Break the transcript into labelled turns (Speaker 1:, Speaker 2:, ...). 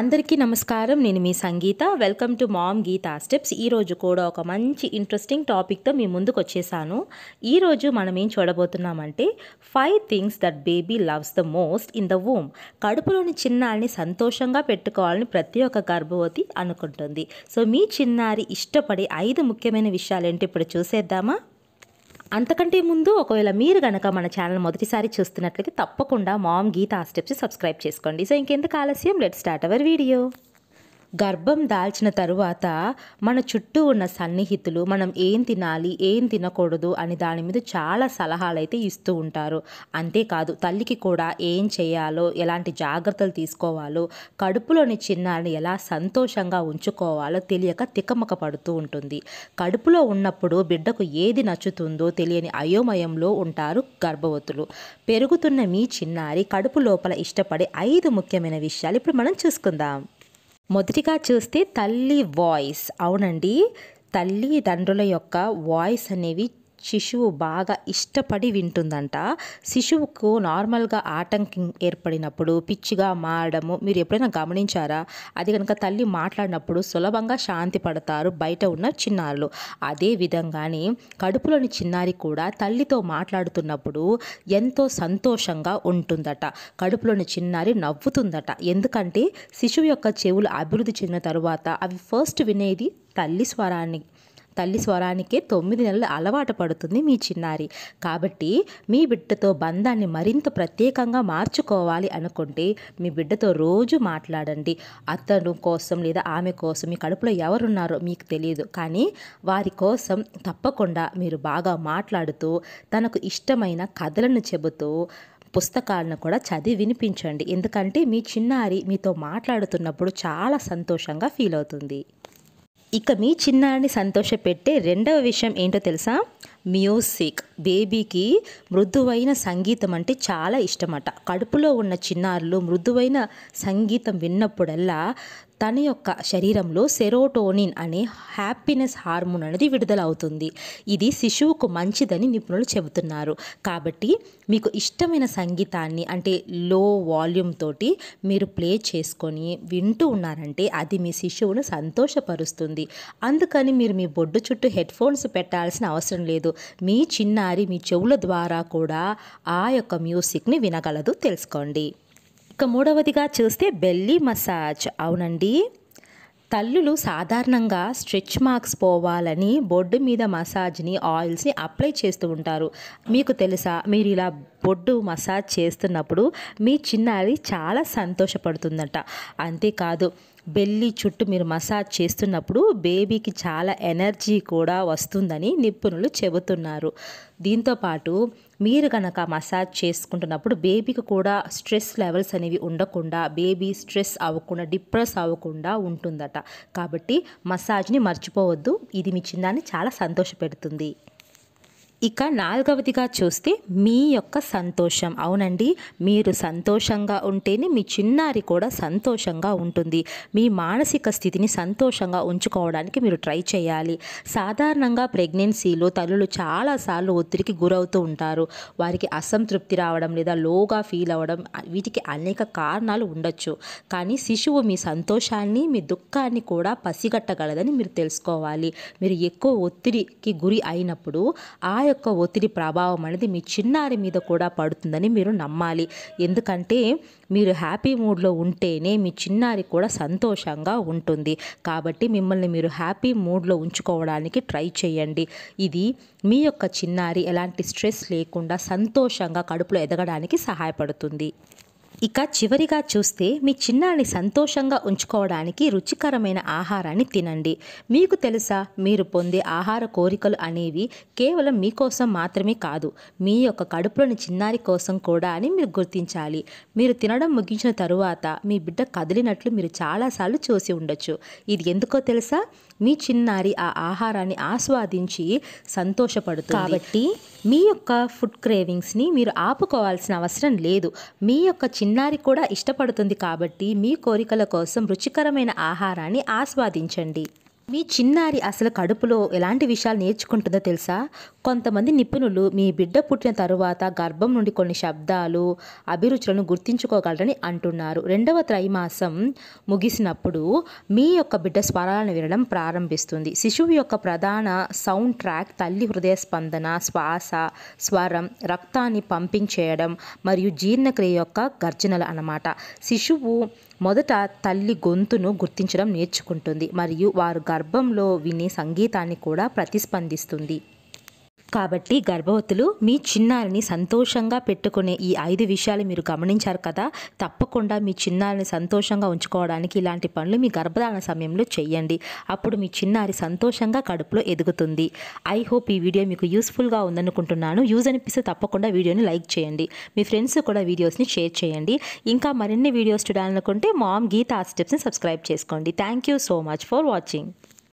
Speaker 1: అందరికీ నమస్కారం నేను మీ Sangeetha welcome to mom Geetha steps ఈరోజు కూడా ఒక మంచి ఇంట్రెస్టింగ్ టాపిక్తో మీ ముందుకు వచ్చేసాను ఈరోజు మనం ఏం చూడబోతున్నామంటే five things that baby loves the most in the womb కడుపులోని చిన్నారిని సంతోషంగా పెట్టుకోవాలని ప్రతి ఒక్క గర్భవతి అనుకుంటుంది సో మీ చిన్నారి ఇష్టపడే ఐదు ముఖ్యమైన విషయాలు ఏంటి ఇప్పుడు చూసేద్దామా అంతకంటే ముందు ఒకవేళ మీరు కనుక మన ఛానల్ మొదటిసారి చూస్తున్నట్లయితే తప్పకుండా మామ్ గీత ఆ స్టెప్స్ సబ్స్క్రైబ్ చేసుకోండి సో ఇంకెందుకు ఆలస్యం లెట్ స్టార్ట్ అవర్ వీడియో గర్భం దాల్చిన తరువాత మన చుట్టూ ఉన్న సన్నిహితులు మనం ఏం తినాలి ఏం తినకూడదు అని దాని మీద చాలా సలహాలు అయితే ఇస్తూ ఉంటారు అంతేకాదు తల్లికి కూడా ఏం చేయాలో ఎలాంటి జాగ్రత్తలు తీసుకోవాలో కడుపులోని చిన్నాన్ని ఎలా సంతోషంగా ఉంచుకోవాలో తెలియక తికమక పడుతూ ఉంటుంది కడుపులో ఉన్నప్పుడు బిడ్డకు ఏది నచ్చుతుందో తెలియని అయోమయంలో ఉంటారు గర్భవతులు పెరుగుతున్న మీ చిన్నారి కడుపు లోపల ఇష్టపడే ఐదు ముఖ్యమైన విషయాలు ఇప్పుడు మనం చూసుకుందాం మొదటిగా చూస్తే తల్లి వాయిస్ అవునండి తల్లి తండ్రుల యొక్క వాయిస్ అనేవి శిశువు బాగా ఇష్టపడి వింటుందంట శిశువుకు నార్మల్గా ఆటంకం ఏర్పడినప్పుడు పిచ్చిగా మారడము మీరు ఎప్పుడైనా గమనించారా అది కనుక తల్లి మాట్లాడినప్పుడు సులభంగా శాంతి పడతారు బయట ఉన్న చిన్నారులు అదే విధంగానే కడుపులోని చిన్నారి కూడా తల్లితో మాట్లాడుతున్నప్పుడు ఎంతో సంతోషంగా ఉంటుందట కడుపులోని చిన్నారి నవ్వుతుందట ఎందుకంటే శిశువు యొక్క చెవులు అభివృద్ధి చెందిన తర్వాత అవి ఫస్ట్ వినేది తల్లి స్వరాన్ని తల్లి స్వరానికే తొమ్మిది నెలలు అలవాటు పడుతుంది మీ చిన్నారి కాబట్టి మీ బిడ్డతో బంధాన్ని మరింత ప్రత్యేకంగా మార్చుకోవాలి అనుకుంటే మీ బిడ్డతో రోజు మాట్లాడండి అతను కోసం లేదా ఆమె కోసం మీ కడుపులో ఎవరున్నారో మీకు తెలియదు కానీ వారి కోసం తప్పకుండా మీరు బాగా మాట్లాడుతూ తనకు ఇష్టమైన కథలను చెబుతూ పుస్తకాలను కూడా చదివి వినిపించండి ఎందుకంటే మీ చిన్నారి మీతో మాట్లాడుతున్నప్పుడు చాలా సంతోషంగా ఫీల్ అవుతుంది ఇక మీ చిన్నారిని సంతోషపెట్టే రెండవ విషయం ఏంటో తెలుసా మ్యూజిక్ బేబీకి మృదువైన సంగీతం అంటే చాలా ఇష్టమట కడుపులో ఉన్న చిన్నారులు మృదువైన సంగీతం విన్నప్పుడల్లా తన యొక్క శరీరంలో సెరోటోనిన్ అనే హ్యాపీనెస్ హార్మోన్ అనేది విడుదలవుతుంది ఇది శిశువుకు మంచిదని నిపుణులు చెబుతున్నారు కాబట్టి మీకు ఇష్టమైన సంగీతాన్ని అంటే లో వాల్యూమ్ తోటి మీరు ప్లే చేసుకొని వింటూ ఉన్నారంటే అది మీ శిశువును సంతోషపరుస్తుంది అందుకని మీరు మీ బొడ్డు చుట్టూ హెడ్ ఫోన్స్ పెట్టాల్సిన అవసరం లేదు మీ చిన్నారి మీ చెవుల ద్వారా కూడా ఆ యొక్క మ్యూజిక్ని వినగలదు తెలుసుకోండి ఇక మూడవదిగా చూస్తే బెల్లీ మసాజ్ అవునండి తల్లులు సాధారణంగా స్ట్రెచ్ మార్క్స్ పోవాలని బొడ్డు మీద మసాజ్ని ఆయిల్స్ని అప్లై చేస్తూ ఉంటారు మీకు తెలుసా మీరు ఇలా బొడ్డు మసాజ్ చేస్తున్నప్పుడు మీ చిన్నారి చాలా సంతోషపడుతుందట అంతేకాదు బెల్లి చుట్టూ మీరు మసాజ్ చేస్తున్నప్పుడు బేబీకి చాలా ఎనర్జీ కూడా వస్తుందని నిపుణులు చెబుతున్నారు దీంతోపాటు మీరు కనుక మసాజ్ చేసుకుంటున్నప్పుడు బేబీకి కూడా స్ట్రెస్ లెవెల్స్ అనేవి ఉండకుండా బేబీ స్ట్రెస్ అవ్వకుండా డిప్రెస్ అవ్వకుండా ఉంటుందట కాబట్టి మసాజ్ని మర్చిపోవద్దు ఇది మీ చిన్నాన్ని చాలా సంతోషపెడుతుంది ఇక నాలుగవదిగా చూస్తే మీ యొక్క సంతోషం అవునండి మీరు సంతోషంగా ఉంటేనే మీ చిన్నారి కూడా సంతోషంగా ఉంటుంది మీ మానసిక స్థితిని సంతోషంగా ఉంచుకోవడానికి మీరు ట్రై చేయాలి సాధారణంగా ప్రెగ్నెన్సీలో తల్లులు చాలాసార్లు ఒత్తిడికి గురవుతూ ఉంటారు వారికి అసంతృప్తి రావడం లేదా లోగా ఫీల్ అవ్వడం వీటికి అనేక కారణాలు ఉండొచ్చు కానీ శిశువు మీ సంతోషాన్ని మీ దుఃఖాన్ని కూడా పసిగట్టగలదని మీరు తెలుసుకోవాలి మీరు ఎక్కువ ఒత్తిడికి గురి అయినప్పుడు ఆ యొక్క ఒత్తిడి ప్రభావం అనేది మీ చిన్నారి మీద కూడా పడుతుందని మీరు నమ్మాలి ఎందుకంటే మీరు హ్యాపీ మూడ్లో ఉంటేనే మీ చిన్నారి కూడా సంతోషంగా ఉంటుంది కాబట్టి మిమ్మల్ని మీరు హ్యాపీ మూడ్లో ఉంచుకోవడానికి ట్రై చేయండి ఇది మీ యొక్క చిన్నారి ఎలాంటి స్ట్రెస్ లేకుండా సంతోషంగా కడుపులో ఎదగడానికి సహాయపడుతుంది ఇక చివరిగా చూస్తే మీ చిన్నాన్ని సంతోషంగా ఉంచుకోవడానికి రుచికరమైన ఆహారాన్ని తినండి మీకు తెలుసా మీరు పొందే ఆహార కోరికలు అనేవి కేవలం మీకోసం మాత్రమే కాదు మీ యొక్క కడుపులోని చిన్నారి కోసం కూడా అని మీరు గుర్తించాలి మీరు తినడం ముగించిన తరువాత మీ బిడ్డ కదిలినట్లు మీరు చాలాసార్లు చూసి ఉండొచ్చు ఇది ఎందుకో తెలుసా మీ చిన్నారి ఆ ఆహారాన్ని ఆస్వాదించి సంతోషపడుతుంది కాబట్టి మీ యొక్క ఫుడ్ క్రేవింగ్స్ని మీరు ఆపుకోవాల్సిన అవసరం లేదు మీ యొక్క చిన్న చిన్నారి కూడా ఇష్టపడుతుంది కాబట్టి మీ కోరికల కోసం రుచికరమైన ఆహారాన్ని ఆస్వాదించండి మీ చిన్నారి అసలు కడుపులో ఎలాంటి విషయాలు నేర్చుకుంటుందో తెలుసా కొంతమంది నిపుణులు మీ బిడ్డ పుట్టిన తరువాత గర్భం నుండి కొన్ని శబ్దాలు అభిరుచులను గుర్తించుకోగలరని అంటున్నారు రెండవ త్రైమాసం ముగిసినప్పుడు మీ యొక్క బిడ్డ స్వరాలను వినడం ప్రారంభిస్తుంది శిశువు యొక్క ప్రధాన సౌండ్ ట్రాక్ తల్లి హృదయ స్పందన శ్వాస స్వరం రక్తాన్ని పంపింగ్ చేయడం మరియు జీర్ణక్రియ యొక్క గర్జనలు అన్నమాట శిశువు మొదట తల్లి గొంతును గుర్తించడం నేర్చుకుంటుంది మరియు వారు గర్భంలో వినే సంగీతాన్ని కూడా ప్రతిస్పందిస్తుంది కాబట్టి గర్భవతులు మీ చిన్నారిని సంతోషంగా పెట్టుకునే ఈ ఐదు విషయాలు మీరు గమనించారు కదా తప్పకుండా మీ చిన్నారిని సంతోషంగా ఉంచుకోవడానికి ఇలాంటి పనులు మీ గర్భధారణ సమయంలో చేయండి అప్పుడు మీ చిన్నారి సంతోషంగా కడుపులో ఎదుగుతుంది ఐ హోప్ ఈ వీడియో మీకు యూస్ఫుల్గా ఉందనుకుంటున్నాను యూజ్ అనిపిస్తే తప్పకుండా వీడియోని లైక్ చేయండి మీ ఫ్రెండ్స్ కూడా వీడియోస్ని షేర్ చేయండి ఇంకా మరిన్ని వీడియోస్ చూడాలనుకుంటే మామ్ గీతా స్టెప్స్ని సబ్స్క్రైబ్ చేసుకోండి thank you so much for watching